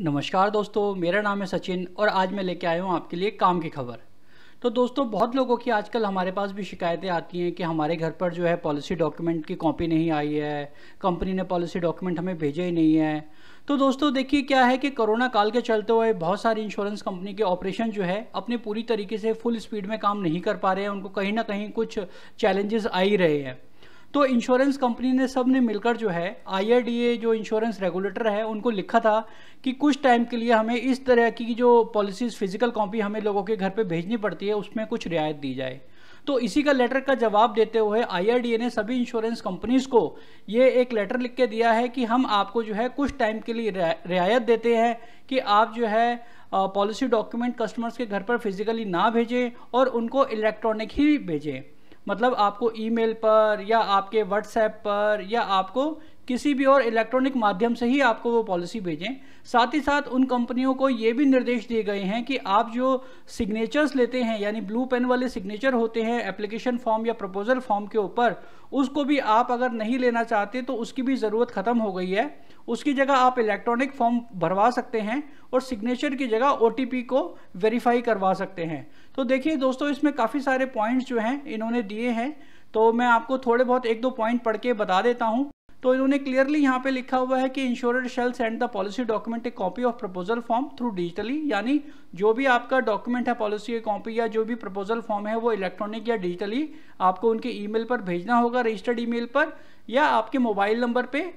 नमस्कार दोस्तों मेरा नाम है सचिन और आज मैं लेके आया हूँ आपके लिए काम की खबर तो दोस्तों बहुत लोगों की आजकल हमारे पास भी शिकायतें आती हैं कि हमारे घर पर जो है पॉलिसी डॉक्यूमेंट की कॉपी नहीं आई है कंपनी ने पॉलिसी डॉक्यूमेंट हमें भेजे ही नहीं है तो दोस्तों देखिए क्या है कि कोरोना काल के चलते हुए बहुत सारी इंश्योरेंस कंपनी के ऑपरेशन जो है अपने पूरी तरीके से फुल स्पीड में काम नहीं कर पा रहे हैं उनको कहीं ना कहीं कुछ चैलेंजेस आ ही रहे हैं तो इंश्योरेंस कंपनी ने सब ने मिलकर जो है आई जो इंश्योरेंस रेगुलेटर है उनको लिखा था कि कुछ टाइम के लिए हमें इस तरह की जो पॉलिसीज़ फिजिकल कॉपी हमें लोगों के घर पर भेजनी पड़ती है उसमें कुछ रियायत दी जाए तो इसी का लेटर का जवाब देते हुए आई ने सभी इंश्योरेंस कंपनीज को ये एक लेटर लिख के दिया है कि हम आपको जो है कुछ टाइम के लिए रियायत देते हैं कि आप जो है पॉलिसी डॉक्यूमेंट कस्टमर्स के घर पर फिजिकली ना भेजें और उनको इलेक्ट्रॉनिक ही भेजें मतलब आपको ईमेल पर या आपके व्हाट्सएप पर या आपको किसी भी और इलेक्ट्रॉनिक माध्यम से ही आपको वो पॉलिसी भेजें साथ ही साथ उन कंपनियों को ये भी निर्देश दिए गए हैं कि आप जो सिग्नेचर्स लेते हैं यानी ब्लू पेन वाले सिग्नेचर होते हैं एप्लीकेशन फॉर्म या प्रपोजल फॉर्म के ऊपर उसको भी आप अगर नहीं लेना चाहते तो उसकी भी ज़रूरत ख़त्म हो गई है उसकी जगह आप इलेक्ट्रॉनिक फॉर्म भरवा सकते हैं और सिग्नेचर की जगह ओ को वेरीफाई करवा सकते हैं तो देखिए दोस्तों इसमें काफ़ी सारे पॉइंट्स जो हैं इन्होंने दिए हैं तो मैं आपको थोड़े बहुत एक दो पॉइंट पढ़ के बता देता हूँ तो इन्होंने क्लियरली यहाँ पे लिखा हुआ है कि insurer shall send the policy document a copy of proposal form through digitally यानी जो भी आपका डॉक्यूमेंट है पॉलिसी की कॉपी या जो भी प्रपोजल फॉर्म है वो इलेक्ट्रॉनिक या डिजिटली आपको उनके ईमेल पर भेजना होगा रजिस्टर्ड ईमेल पर या आपके मोबाइल नंबर पर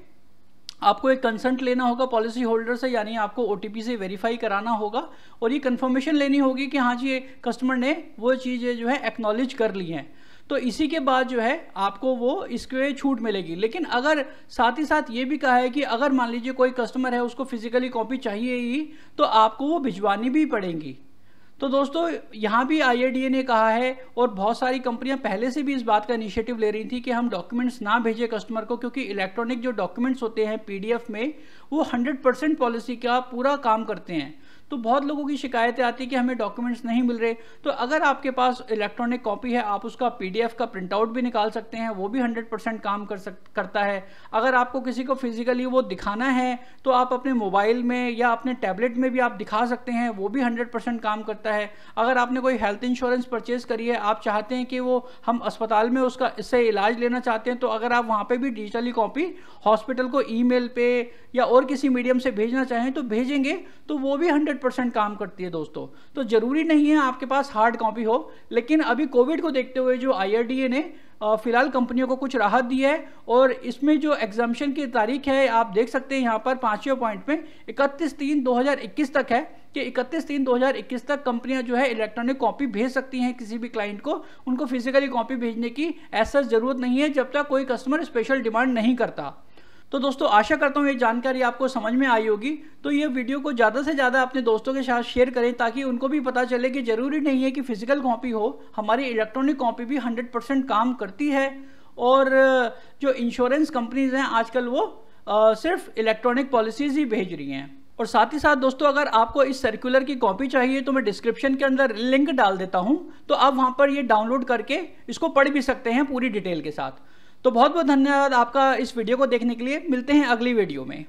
आपको एक कंसंट लेना होगा पॉलिसी होल्डर से यानी आपको ओ से वेरीफाई कराना होगा और ये कंफर्मेशन लेनी होगी कि हाँ जी कस्टमर ने वो चीज़ें जो है एक्नॉलेज कर ली हैं तो इसी के बाद जो है आपको वो इसके छूट मिलेगी लेकिन अगर साथ ही साथ ये भी कहा है कि अगर मान लीजिए कोई कस्टमर है उसको फिजिकली कॉपी चाहिए ही तो आपको वो भिजवानी भी पड़ेगी तो दोस्तों यहाँ भी आई ने कहा है और बहुत सारी कंपनियां पहले से भी इस बात का इनिशिएटिव ले रही थी कि हम डॉक्यूमेंट्स ना भेजें कस्टमर को क्योंकि इलेक्ट्रॉनिक जो डॉक्यूमेंट्स होते हैं पीडीएफ में वो 100 परसेंट पॉलिसी का पूरा काम करते हैं तो बहुत लोगों की शिकायतें आती है कि हमें डॉक्यूमेंट्स नहीं मिल रहे तो अगर आपके पास इलेक्ट्रॉनिक कॉपी है आप उसका पीडीएफ का प्रिंटआउट भी निकाल सकते हैं वो भी 100% काम कर सक करता है अगर आपको किसी को फिजिकली वो दिखाना है तो आप अपने मोबाइल में या अपने टैबलेट में भी आप दिखा सकते हैं वो भी हंड्रेड काम करता है अगर आपने कोई हेल्थ इंश्योरेंस परचेज करी है आप चाहते हैं कि वो हम अस्पताल में उसका इससे इलाज लेना चाहते हैं तो अगर आप वहाँ पर भी डिजिटली कॉपी हॉस्पिटल को ई पे या और किसी मीडियम से भेजना चाहें तो भेजेंगे तो वो भी हंड्रेड हंड्रेड परसेंट काम करती है दोस्तों तो जरूरी नहीं है आपके पास हार्ड कॉपी हो लेकिन अभी कोविड को देखते हुए जो आई ने फिलहाल कंपनियों को कुछ राहत दी है और इसमें जो एग्जामेशन की तारीख है आप देख सकते हैं यहाँ पर पाँचवें पॉइंट में इकतीस तीन 2021 तक है कि 31 तीन 2021 तक कंपनियां जो है इलेक्ट्रॉनिक कॉपी भेज सकती हैं किसी भी क्लाइंट को उनको फिजिकली कॉपी भेजने की ऐसा ज़रूरत नहीं है जब तक कोई कस्टमर स्पेशल डिमांड नहीं करता तो दोस्तों आशा करता हूँ ये जानकारी आपको समझ में आई होगी तो ये वीडियो को ज़्यादा से ज़्यादा अपने दोस्तों के साथ शेयर करें ताकि उनको भी पता चले कि ज़रूरी नहीं है कि फ़िज़िकल कॉपी हो हमारी इलेक्ट्रॉनिक कॉपी भी 100% काम करती है और जो इंश्योरेंस कंपनीज हैं आजकल वो आ, सिर्फ इलेक्ट्रॉनिक पॉलिसीज़ ही भेज रही हैं और साथ ही साथ दोस्तों अगर आपको इस सर्कुलर की कॉपी चाहिए तो मैं डिस्क्रिप्शन के अंदर लिंक डाल देता हूँ तो आप वहाँ पर ये डाउनलोड करके इसको पढ़ भी सकते हैं पूरी डिटेल के साथ तो बहुत बहुत धन्यवाद आपका इस वीडियो को देखने के लिए मिलते हैं अगली वीडियो में